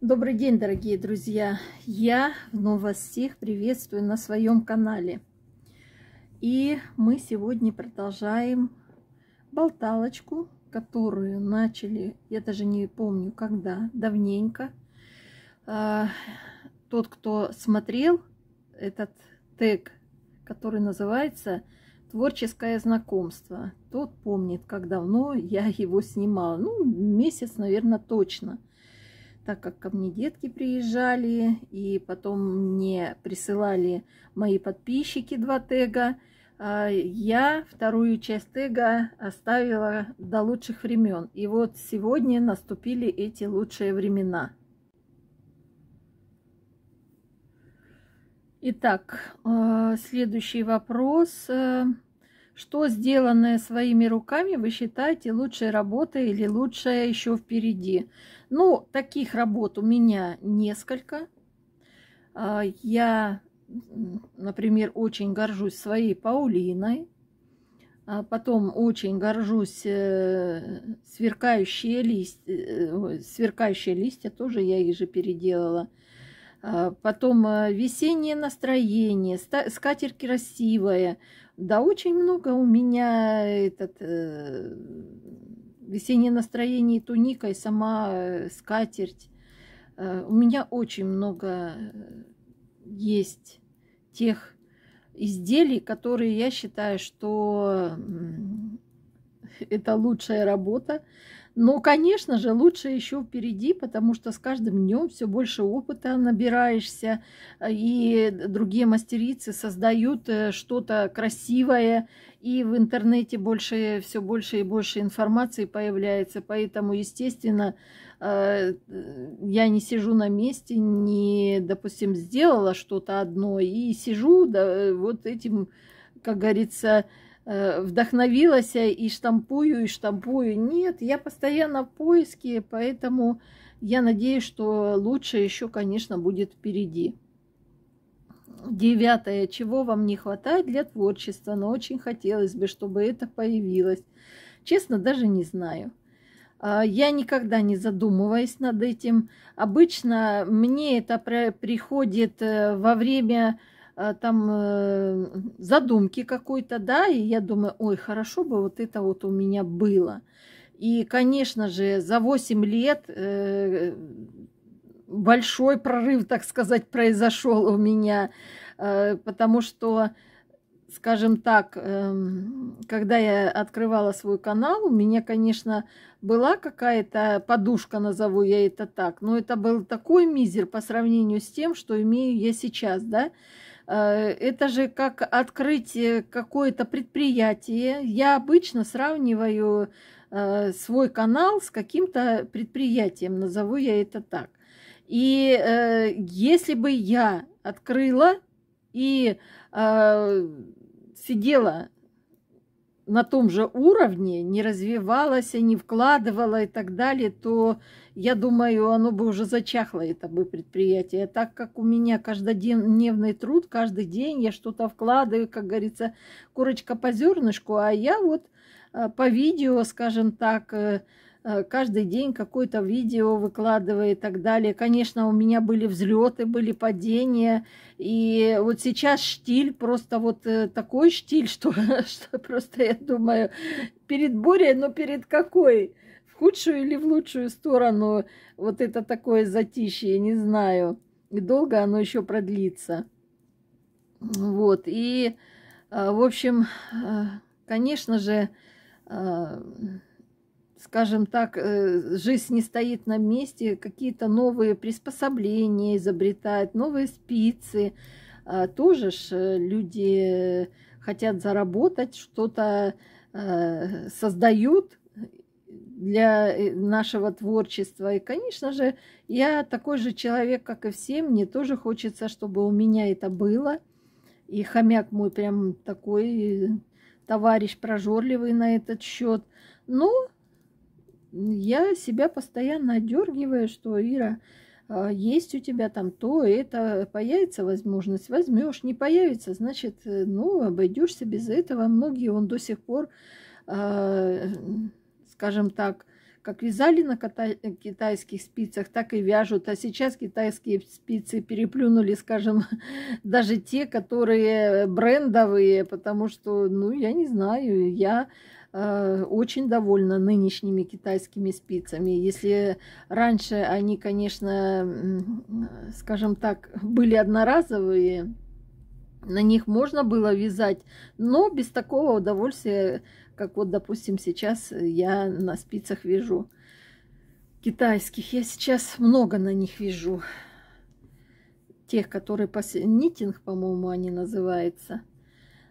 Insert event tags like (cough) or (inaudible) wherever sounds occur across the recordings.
Добрый день, дорогие друзья! Я вновь всех приветствую на своем канале. И мы сегодня продолжаем болталочку, которую начали, я даже не помню когда, давненько. А, тот, кто смотрел этот тег, который называется «Творческое знакомство», тот помнит, как давно я его снимала. Ну, месяц, наверное, точно – так как ко мне детки приезжали, и потом мне присылали мои подписчики два тега, а, я вторую часть тега оставила до лучших времен. И вот сегодня наступили эти лучшие времена. Итак, а, следующий вопрос. Вопрос. Э, что сделанное своими руками вы считаете лучшей работой или лучшее еще впереди? Ну, таких работ у меня несколько. А, я, например, очень горжусь своей Паулиной. А потом очень горжусь э, сверкающие листья. Э, сверкающие листья тоже я их же переделала – а, потом э, весеннее настроение, скатерть красивая. Да, очень много у меня э, этот э, весеннее настроение, и туника, и сама э, скатерть. у меня очень много есть тех изделий, которые я считаю, что это лучшая работа. Ну, конечно же, лучше еще впереди, потому что с каждым днем все больше опыта набираешься, э, и другие мастерицы создают э, что-то красивое, и в интернете больше, все больше и больше информации появляется. Поэтому, естественно, э, я не сижу на месте, не, допустим, сделала что-то одно, и сижу да, вот этим, как говорится, Э, вдохновилась э, и штампую, и штампую. Нет, я постоянно в поиске, поэтому я надеюсь, что лучше еще, конечно, будет впереди. Девятое. Чего вам не хватает для творчества, но очень хотелось бы, чтобы это появилось. Честно, даже не знаю. А, я никогда не задумываюсь над этим. Обычно мне это приходит э, во время Э, там э, задумки какой-то, да, и я думаю, ой, хорошо бы вот это вот у меня было. И, конечно же, за 8 лет э, большой прорыв, так сказать, произошел у меня, потому что, скажем так, эм, когда я открывала свой канал, у меня, конечно, была какая-то подушка, назову я это так, но это был такой мизер по сравнению с тем, что имею я сейчас, да, Э, это же как открыть какое-то предприятие. Я обычно сравниваю э, свой канал с каким-то предприятием, назову я это так. И э, если бы я открыла и сидела на том же уровне, не развивалось, и не вкладывало и так далее, то, я думаю, оно бы уже зачахло, это бы предприятие. Так как у меня каждодневный труд, каждый день я что-то вкладываю, как говорится, курочка по зернышку, а я вот э, по видео, скажем так, э, Э, каждый день какое-то видео выкладывая и так далее. Конечно, у меня были взлеты, были падения. И вот сейчас штиль, просто вот э, такой штиль, (laughs) что, что просто я думаю, перед бурей, но перед какой? В худшую или в лучшую сторону вот это такое затишье, я не знаю. И долго оно еще продлится. Вот, и, э, в общем, конечно же, скажем так, э, жизнь не стоит на месте, какие-то новые приспособления изобретают, новые спицы. А, тоже ж люди хотят заработать, что-то э, создают для э, нашего творчества. И, конечно же, я такой же человек, как и все. Мне тоже хочется, чтобы у меня это было. И хомяк мой прям такой товарищ прожорливый на этот счет. Но я себя постоянно одергиваю, что Ира, а, есть у тебя там то, это появится возможность, возьмешь, не появится, значит, э, ну, обойдешься без этого. Многие он до сих пор, а, скажем так, как вязали на китайских спицах, так и вяжут. А сейчас китайские спицы переплюнули, скажем, (laughs) даже те, которые брендовые, потому что, ну, я не знаю, я Э, очень довольна нынешними китайскими спицами. Если раньше они, конечно, э, скажем так, были одноразовые, на них можно было вязать, но без такого удовольствия, как вот, допустим, сейчас я на спицах вяжу китайских. Я сейчас много на них вяжу. Тех, которые... Нитинг, по-моему, они называются.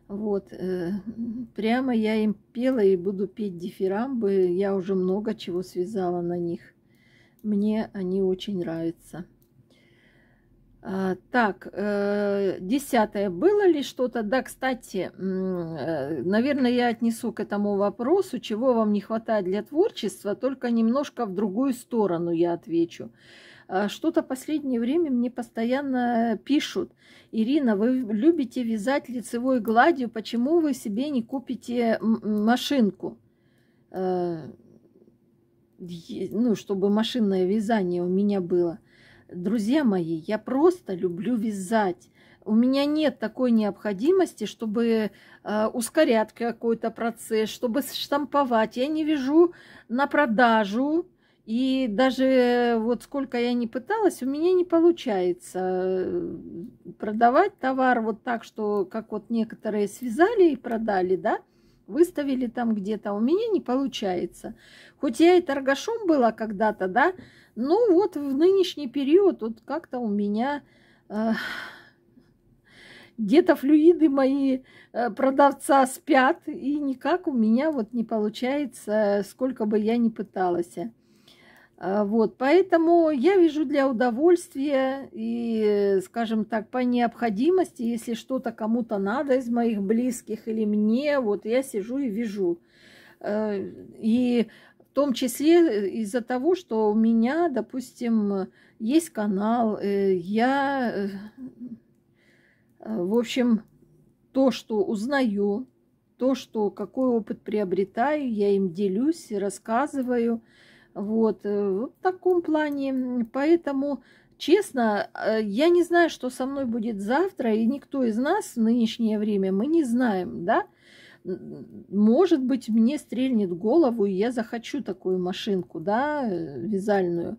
Вот, э, прямо я им пела и буду петь дифирамбы. Я уже много чего связала на них. Мне они очень нравятся. А, так, э, десятое. Было ли что-то? Да, кстати, э, наверное, я отнесу к этому вопросу, чего вам не хватает для творчества, только немножко в другую сторону я отвечу. Э, что-то последнее время мне постоянно пишут. Ирина, вы любите вязать лицевой гладью, почему вы себе не купите машинку? Э, ну, чтобы машинное вязание у меня было. Друзья мои, я просто люблю вязать. У меня нет такой необходимости, чтобы э, ускорять какой-то процесс, чтобы штамповать. Я не вяжу на продажу, и даже вот сколько я не пыталась, у меня не получается э, продавать товар вот так, что как вот некоторые связали и продали, да, выставили там где-то, а у меня не получается. Хоть я и торгашом была когда-то, да, но вот в нынешний период вот как-то у меня э, где-то флюиды мои э, продавца спят, и никак у меня вот не получается, сколько бы я ни пыталась. А, вот, поэтому я вижу для удовольствия и, скажем так, по необходимости, если что-то кому-то надо из моих близких или мне, вот я сижу и вижу. Э, и в том числе из-за того, что у меня, допустим, есть канал, э, я, э, в общем, то, что узнаю, то, что какой опыт приобретаю, я им делюсь, рассказываю – Э, вот, в таком плане. Поэтому, честно, э, я не знаю, что со мной будет завтра, и никто из нас в нынешнее время, мы не знаем, да? Может быть, мне стрельнет голову, и я захочу такую машинку, да, э, вязальную.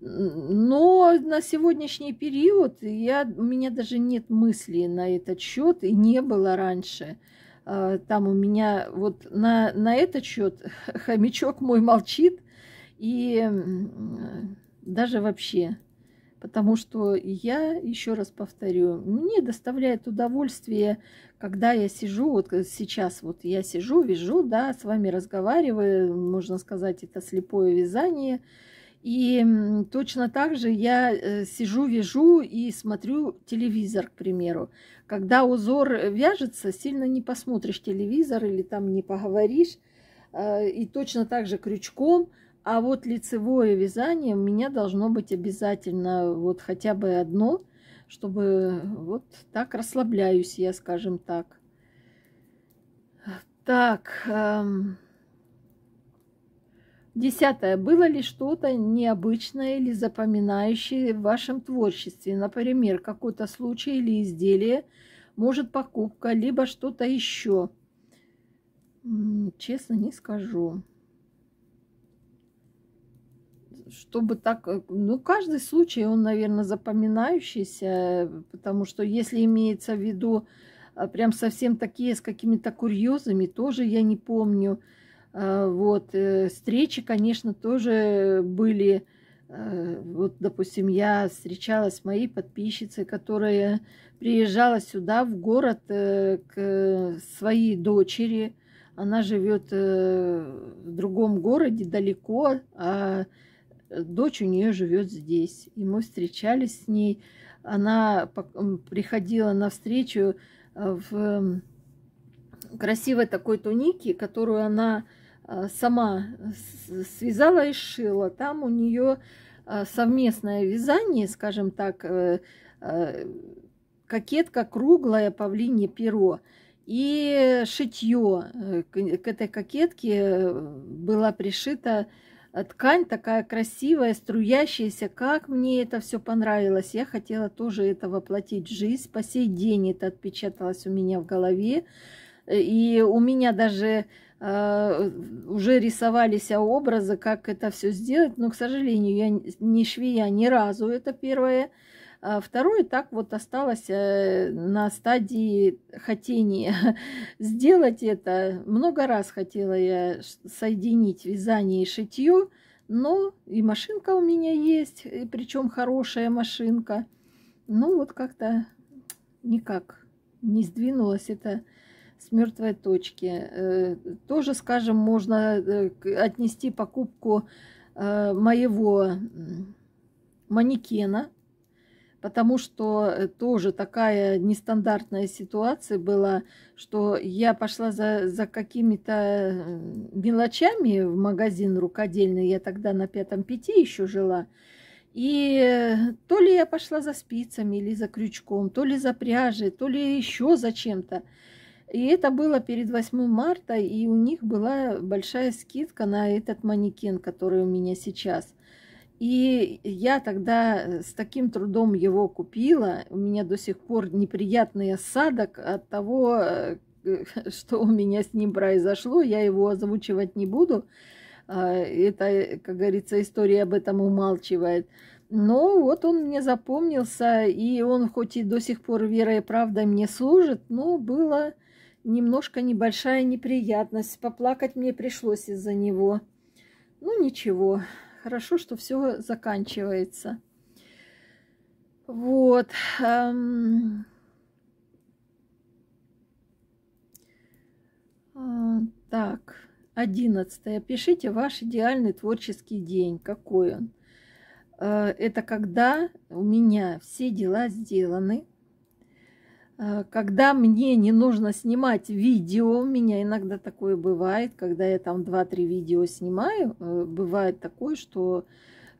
Но на сегодняшний период я, у меня даже нет мысли на этот счет, и не было раньше а, там у меня вот на, на этот счет (laughs) хомячок мой молчит, и даже вообще. Потому что я, еще раз повторю, мне доставляет удовольствие, когда я сижу, вот э, сейчас вот я сижу, вяжу, да, с вами разговариваю, можно сказать, это слепое вязание. И точно так же я э, сижу, вяжу и смотрю телевизор, к примеру. Когда узор вяжется, сильно не посмотришь телевизор или там не поговоришь. Э, и точно так же крючком – а вот лицевое вязание у меня должно быть обязательно вот хотя бы одно, чтобы вот так расслабляюсь я, скажем так. Так, эм... десятое. Было ли что-то необычное или запоминающее в вашем творчестве? Например, какой-то случай или изделие, может покупка, либо что-то еще. Честно не скажу чтобы так... Э, ну, каждый случай, он, наверное, запоминающийся, потому что если имеется в виду а, прям совсем такие с какими-то курьезами, тоже я не помню. А, вот, э, встречи, конечно, тоже были. Э, вот, допустим, я встречалась с моей подписчицей, которая приезжала сюда, в город, к своей дочери. Она живет в другом городе, далеко, а Э, дочь у нее живет здесь. И мы встречались с ней. Она приходила на встречу э, в красивой такой тунике, которую она э, сама связала и шила. Там у нее совместное вязание, скажем так, кокетка круглая, Павлине перо. И шитье к этой кокетке было пришито. Э, ткань такая красивая, струящаяся. Как мне это все понравилось. Я хотела тоже это воплотить в жизнь. По сей день это отпечаталось у меня в голове. Э, и у меня даже э, уже рисовались образы, как это все сделать. Но, к сожалению, я не швея ни разу, это первое. А второе так вот осталось э, на стадии хотения (laughs) сделать это. Много раз хотела я соединить вязание и шитье, но и машинка у меня есть, причем хорошая машинка. Ну вот как-то никак не сдвинулось это с мертвой точки. Э, тоже, скажем, можно э, отнести покупку моего манекена – потому что э, тоже такая нестандартная ситуация была, что я пошла за, за какими-то э, мелочами в магазин рукодельный, я тогда на пятом пяти еще жила, и э, то ли я пошла за спицами или за крючком, то ли за пряжей, то ли еще за чем-то. И это было перед 8 марта, и у них была большая скидка на этот манекен, который у меня сейчас – и я тогда э, с таким трудом его купила. У меня до сих пор неприятный осадок от того, э, (laughs) что у меня с ним произошло. Я его озвучивать не буду. А, это, как говорится, история об этом умалчивает. Но вот он мне запомнился, и он хоть и до сих пор верой и правдой мне служит, но было немножко небольшая неприятность. Поплакать мне пришлось из-за него. Ну ничего, Хорошо, что все заканчивается. Вот. Эм. А, так, одиннадцатое. Пишите ваш идеальный творческий день. Какой он? Э, это когда у меня все дела сделаны, Э, когда мне не нужно снимать видео, у меня иногда такое бывает, когда я там 2-3 видео снимаю, э, бывает такое, что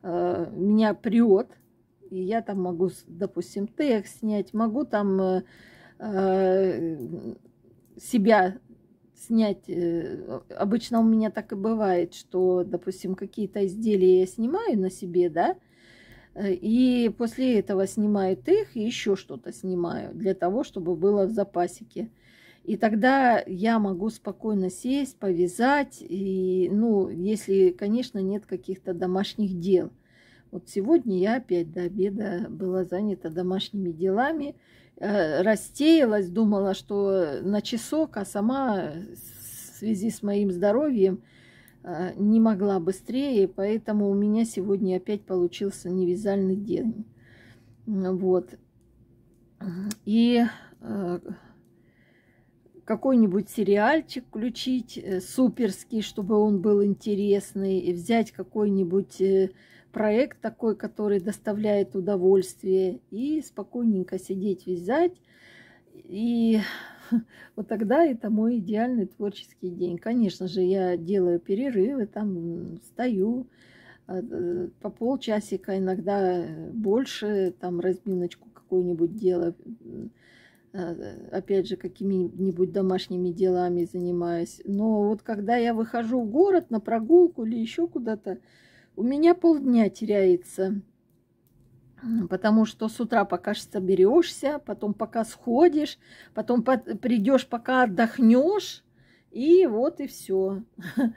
э, меня прет, и я там могу, допустим, тех снять, могу там себя снять. Обычно у меня так и бывает, что, допустим, какие-то изделия я снимаю на себе, да, Э, и после этого снимает их, и еще что-то снимаю для того, чтобы было в запасике. И тогда я могу спокойно сесть, повязать, и, ну, если, конечно, нет каких-то домашних дел. Вот сегодня я опять до обеда была занята домашними делами, э, растеялась, думала, что на часок, а сама в связи с моим здоровьем – Э, не могла быстрее, поэтому у меня сегодня опять получился невязальный день. Вот. И э, какой-нибудь сериальчик включить э, суперский, чтобы он был интересный, и взять какой-нибудь проект такой, который доставляет удовольствие, и спокойненько сидеть вязать. И (laughs) вот тогда это мой идеальный творческий день. Конечно же, я делаю перерывы, там стою а, э, по полчасика, иногда э, больше, там разминочку какую-нибудь делаю, а, э, опять же, какими-нибудь домашними делами занимаюсь. Но вот когда я выхожу в город на прогулку или еще куда-то, у меня полдня теряется Потому что с утра пока что берешься, потом пока сходишь, потом придешь, пока отдохнешь, и вот и все. (laughs)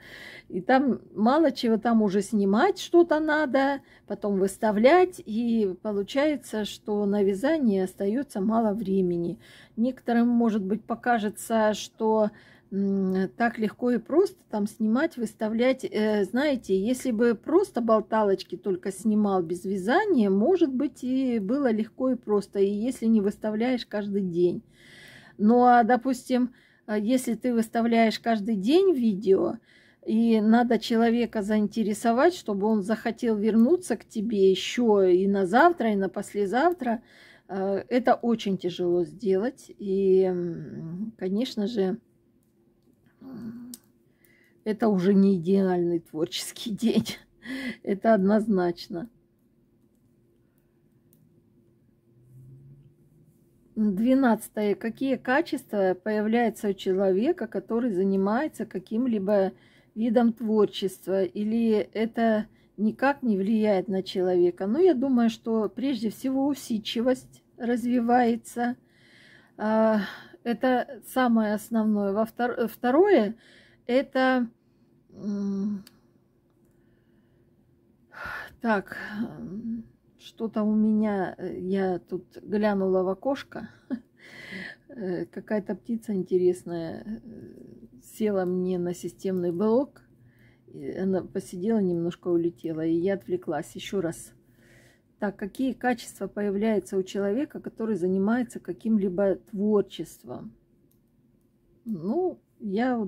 И там мало чего, там уже снимать что-то надо, потом выставлять, и получается, что на вязание остается мало времени. Некоторым, может быть, покажется, что так легко и просто там снимать, выставлять. Э, знаете, если бы просто болталочки только снимал без вязания, может быть, и было легко и просто, и если не выставляешь каждый день. Ну, а, допустим, э, если ты выставляешь каждый день видео, и надо человека заинтересовать, чтобы он захотел вернуться к тебе еще и на завтра, и на послезавтра. Э, это очень тяжело сделать. И, конечно же, это уже не идеальный творческий день. (laughs) это однозначно. 12. Какие качества появляются у человека, который занимается каким-либо видом творчества? Или это никак не влияет на человека? Ну, я думаю, что прежде всего усидчивость развивается, а, это самое основное. Во втор... Второе – это… Так, что-то у меня, я тут глянула в окошко, (laughs) какая-то птица интересная э, села мне на системный блок, она посидела немножко, улетела, и я отвлеклась еще раз так, какие качества появляются у человека, который занимается каким-либо творчеством? Ну, я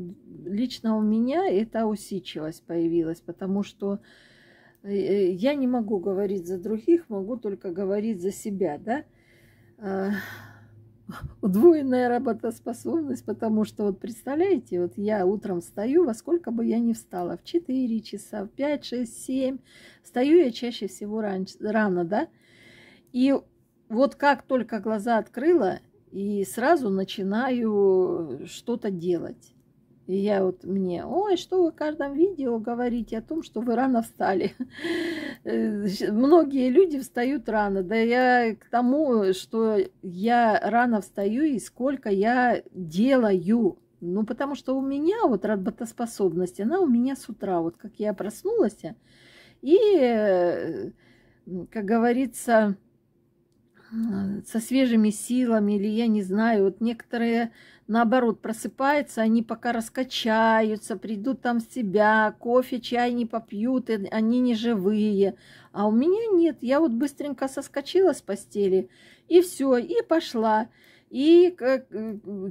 лично у меня это усидчивость появилась, потому что э, э, я не могу говорить за других, могу только говорить за себя, да. А, (laughs) удвоенная работоспособность, потому что вот представляете, вот я утром встаю, во сколько бы я ни встала, в 4 часа, в 5, 6, 7, встаю я чаще всего раньше, рано, да, и вот как только глаза открыла, и сразу начинаю что-то делать. И я вот мне, ой, что вы в каждом видео говорите о том, что вы рано встали. Э, многие люди встают рано. Да я к тому, что я рано встаю и сколько я делаю. Ну, потому что у меня вот работоспособность, она у меня с утра. Вот как я проснулась, и, э, как говорится, э, со свежими силами, или я не знаю, вот некоторые наоборот, просыпается, они пока раскачаются, придут там в себя, кофе, чай не попьют, и они не живые. А у меня нет, я вот быстренько соскочила с постели, и все, и пошла. И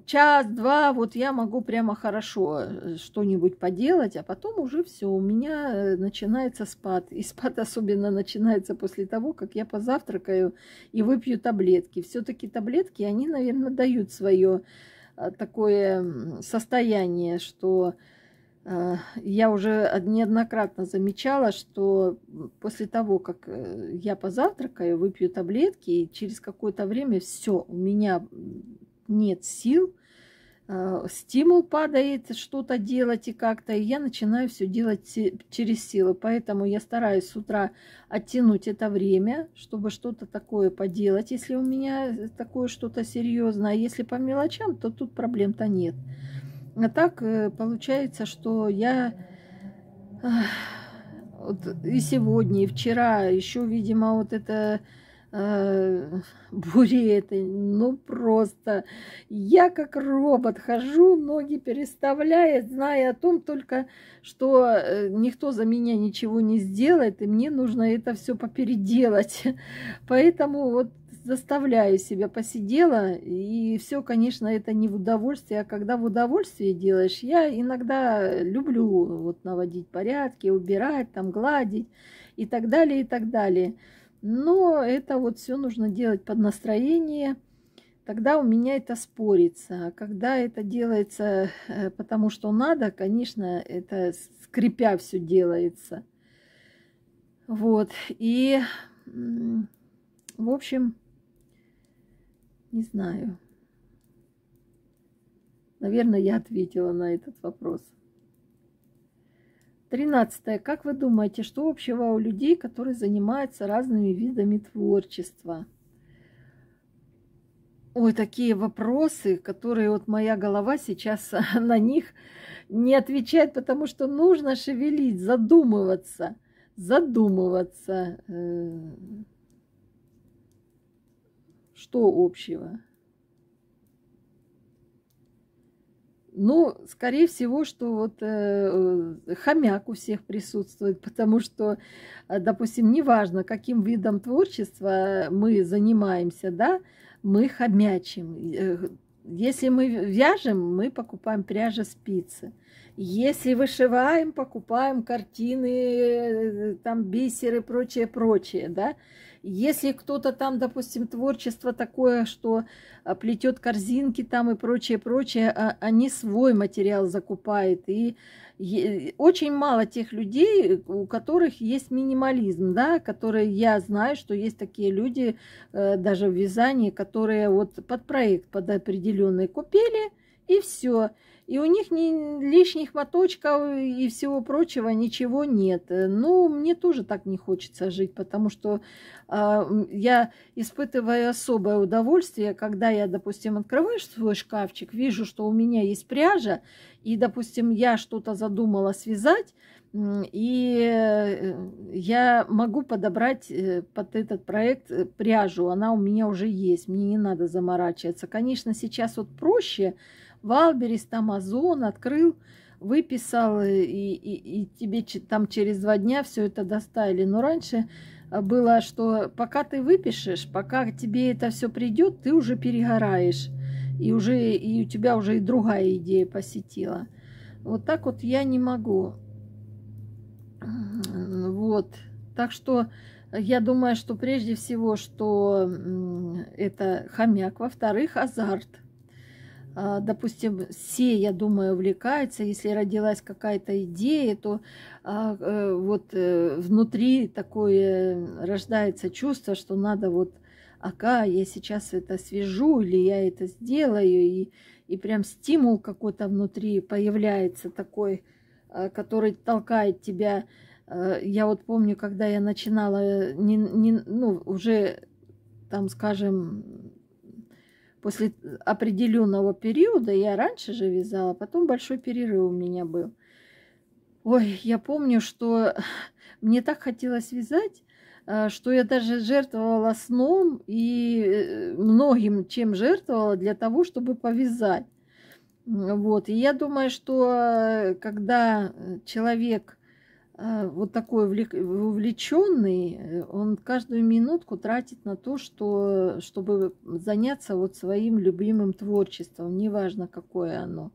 час-два вот я могу прямо хорошо э, что-нибудь поделать, а потом уже все, у меня э, начинается спад. И спад особенно начинается после того, как я позавтракаю и выпью таблетки. Все-таки таблетки, они, наверное, дают свое Э, такое состояние, что э, я уже неоднократно замечала, что после того, как э, я позавтракаю, выпью таблетки, и через какое-то время все, у меня нет сил – Э, стимул падает что-то делать и как-то, и я начинаю все делать через силу, Поэтому я стараюсь с утра оттянуть это время, чтобы что-то такое поделать, если у меня э, такое что-то серьезное. А если по мелочам, то тут проблем-то нет. А так э, получается, что я вот и сегодня, и вчера еще, видимо, вот это Э, бури этой, ну просто. Я как робот хожу, ноги переставляя, зная о том только, что э, никто за меня ничего не сделает, и мне нужно это все попеределать. Поэтому вот заставляю себя, посидела, и все, конечно, это не в удовольствие, а когда в удовольствие делаешь, я иногда люблю вот наводить порядки, убирать, там, гладить и так далее, и так далее. Но это вот все нужно делать под настроение. Тогда у меня это спорится. А когда это делается э, потому что надо, конечно, это скрипя все делается. Вот. И, в общем, не знаю. Наверное, я ответила на этот вопрос. Тринадцатое. Как вы думаете, что общего у людей, которые занимаются разными видами творчества? Ой, такие вопросы, которые вот моя голова сейчас (laughs) на них не отвечает, потому что нужно шевелить, задумываться, задумываться. Э, что общего? Ну, скорее всего, что вот э, хомяк у всех присутствует, потому что, э, допустим, неважно, каким видом творчества мы занимаемся, да, мы хомячим. Э, если мы вяжем, мы покупаем пряжа спицы. Если вышиваем, покупаем картины, э, там бисеры, прочее, прочее, да. Если кто-то там, допустим, творчество такое, что а, плетет корзинки там и прочее, прочее, а, они свой материал закупают. И очень мало тех людей, у которых есть минимализм, да, которые я знаю, что есть такие люди э, даже в вязании, которые вот под проект, под определенные купили, и все. И у них ни лишних моточков и всего прочего ничего нет. Э, ну, мне тоже так не хочется жить, потому что э, я испытываю особое удовольствие, когда я, допустим, открываю свой шкафчик, вижу, что у меня есть пряжа, и, допустим, я что-то задумала связать, и э, я могу подобрать э, под этот проект пряжу, она у меня уже есть, мне не надо заморачиваться. Конечно, сейчас вот проще, Валберис, там Amazon, открыл, выписал, э, и, и, и тебе там через два дня все это доставили. Но раньше э, было, что пока ты выпишешь, пока тебе это все придет, ты уже перегораешь. И, уже, и у тебя уже и другая идея посетила. Вот так вот я не могу. Вот. Так что я думаю, что прежде всего, что это хомяк. Во-вторых, азарт. А, допустим, все, я думаю, увлекаются. Если родилась какая-то идея, то а, э, вот э, внутри такое рождается чувство, что надо вот, ага, я сейчас это свяжу или я это сделаю. И, и прям стимул какой-то внутри появляется такой, а, который толкает тебя. Я вот помню, когда я начинала, не, не, ну, уже там, скажем, после э, определенного периода, я раньше же вязала, потом большой перерыв у меня был. Ой, я помню, что (laughs) мне так хотелось вязать, э, что я даже жертвовала сном и э, многим чем жертвовала для того, чтобы повязать. Вот. И я думаю, что когда человек Э, вот такой увлеченный, он каждую минутку тратит на то, что, чтобы заняться вот своим любимым творчеством, неважно какое оно.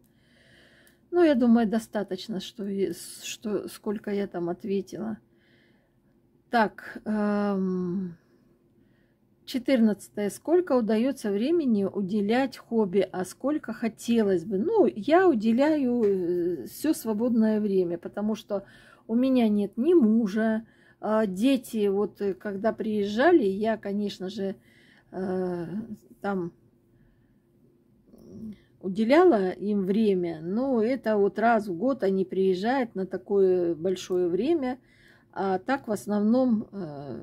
Ну, я думаю, достаточно, что, что сколько я там ответила. Так, 14. Эм, сколько удается времени уделять хобби, а сколько хотелось бы? Ну, я уделяю э, все свободное время, потому что у меня нет ни мужа, а дети, вот э, когда приезжали, я, конечно же, э, там уделяла им время, но это вот раз в год они приезжают на такое большое время, а так в основном э,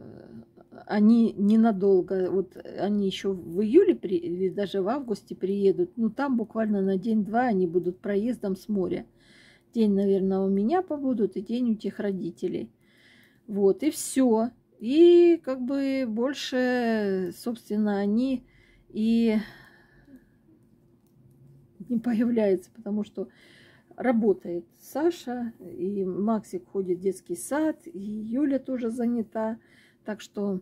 они ненадолго, вот они еще в июле при, или даже в августе приедут, ну там буквально на день-два они будут проездом с моря. День, наверное, у меня побудут и день у тех родителей. Вот, и все. И как бы больше, собственно, они и не появляются, потому что работает Саша, и Максик ходит в детский сад, и Юля тоже занята. Так что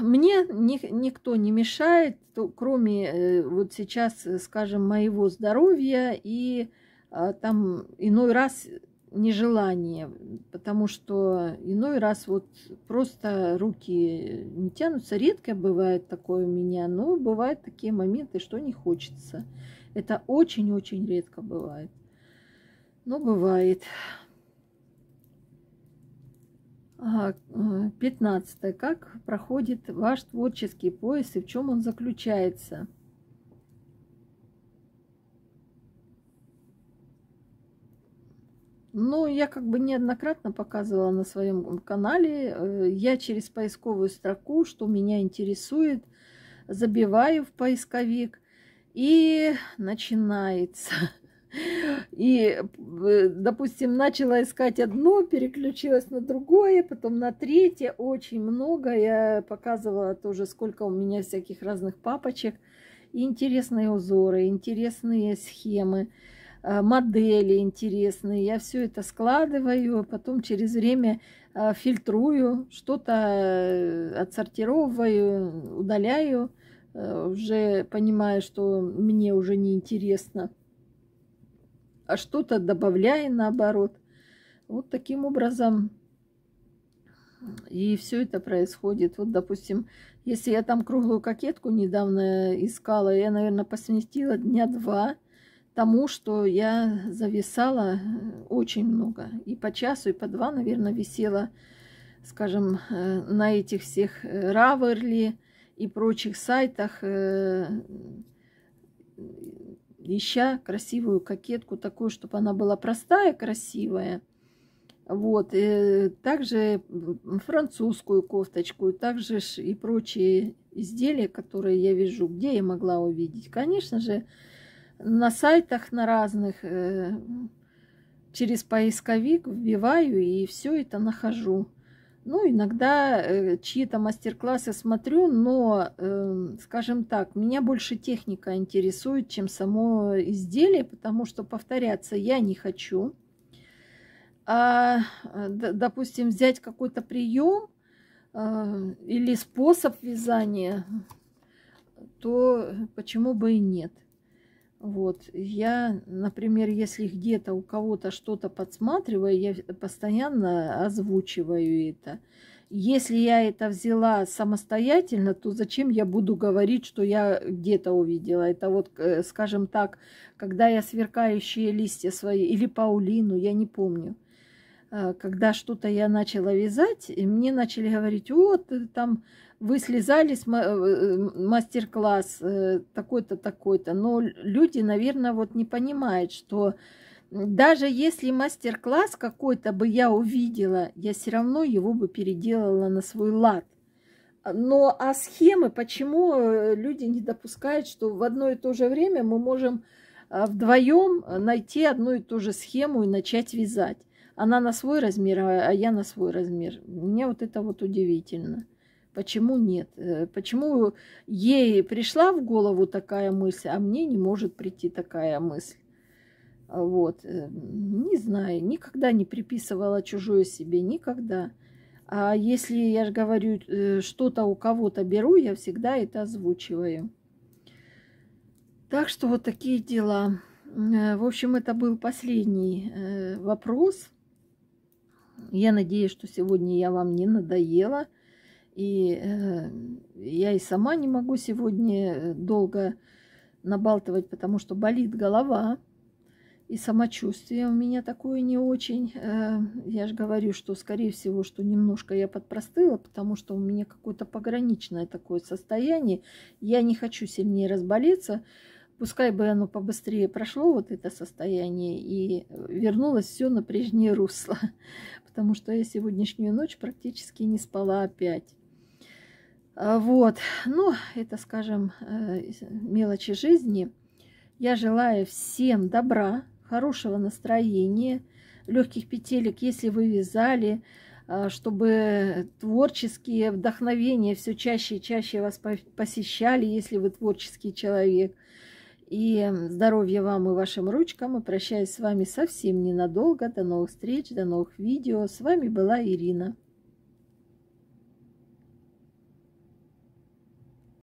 мне никто не мешает, кроме э, вот сейчас, скажем, моего здоровья и а, там иной раз нежелание, потому что иной раз вот просто руки не тянутся. Редко бывает такое у меня, но бывают такие моменты, что не хочется. Это очень-очень редко бывает. Но бывает. 15. А, а, как проходит ваш творческий пояс и в чем он заключается? Ну, я как бы неоднократно показывала на своем канале. Э, я через поисковую строку, что меня интересует, забиваю в поисковик. И начинается. (laughs) И, э, допустим, начала искать одно, переключилась на другое, потом на третье. Очень много. Я показывала тоже, сколько у меня всяких разных папочек. И интересные узоры, интересные схемы. Э, модели интересные. Я все это складываю, потом через время э, фильтрую, что-то э, отсортировываю, удаляю, уже понимая, что мне уже не интересно. А что-то добавляю наоборот. Вот таким образом и все это происходит. Вот, допустим, если я там круглую кокетку недавно искала, я, наверное, посместила дня два – тому, что я зависала э, очень много. И по часу, и по два, наверное, висела, скажем, э, на этих всех э, Раверли и прочих сайтах, ища красивую кокетку, такую, чтобы она была простая, красивая. Вот, и также французскую кофточку, также и прочие изделия, которые я вижу. Где я могла увидеть? Конечно же, на сайтах на разных э, через поисковик вбиваю и все это нахожу. Ну, иногда э, чьи-то мастер-классы смотрю, но, э, скажем так, меня больше техника интересует, чем само изделие, потому что повторяться я не хочу. А, допустим, взять какой-то прием или способ вязания, то почему бы и нет. Вот. Я, например, если где-то у кого-то что-то подсматриваю, я постоянно озвучиваю это. Если я это взяла самостоятельно, то зачем я буду говорить, что я где-то увидела? Это вот, э, скажем так, когда я сверкающие листья свои или паулину, я не помню. Э, когда что-то я начала вязать, и мне начали говорить, вот э, там вы слезали с э, мастер-класс такой-то, такой-то. Но люди, наверное, вот не понимают, что даже если мастер-класс какой-то бы я увидела, я все равно его бы переделала на свой лад. Но а схемы, почему люди не допускают, что в одно и то же время мы можем вдвоем найти одну и ту же схему и начать вязать? Она на свой размер, а, а я на свой размер. Мне вот это вот удивительно. Почему нет? Э, почему ей пришла в голову такая мысль, а мне не может прийти такая мысль? Вот. Э, не знаю, никогда не приписывала чужое себе, никогда. А если я же говорю, э, что-то у кого-то беру, я всегда это озвучиваю. Так что вот такие дела. В общем, это был последний вопрос. Я надеюсь, что сегодня я вам не надоела. И э, я и сама не могу сегодня э, долго набалтывать, потому что болит голова. И самочувствие у меня такое не очень. Э, я же говорю, что, скорее всего, что немножко я подпростыла, потому что у меня какое-то пограничное такое состояние. Я не хочу сильнее разболеться. Пускай бы оно побыстрее прошло, вот это состояние, и э, вернулось все на прежнее русло. (laughs) Потому что я сегодняшнюю ночь практически не спала опять. А, вот, ну, это, скажем, э, мелочи жизни. Я желаю всем добра, хорошего настроения, легких петелек, если вы вязали, а, чтобы творческие вдохновения все чаще и чаще вас посещали, если вы творческий человек – и здоровья вам и вашим ручкам. И прощаюсь с вами совсем ненадолго. До новых встреч, до новых видео. С вами была Ирина.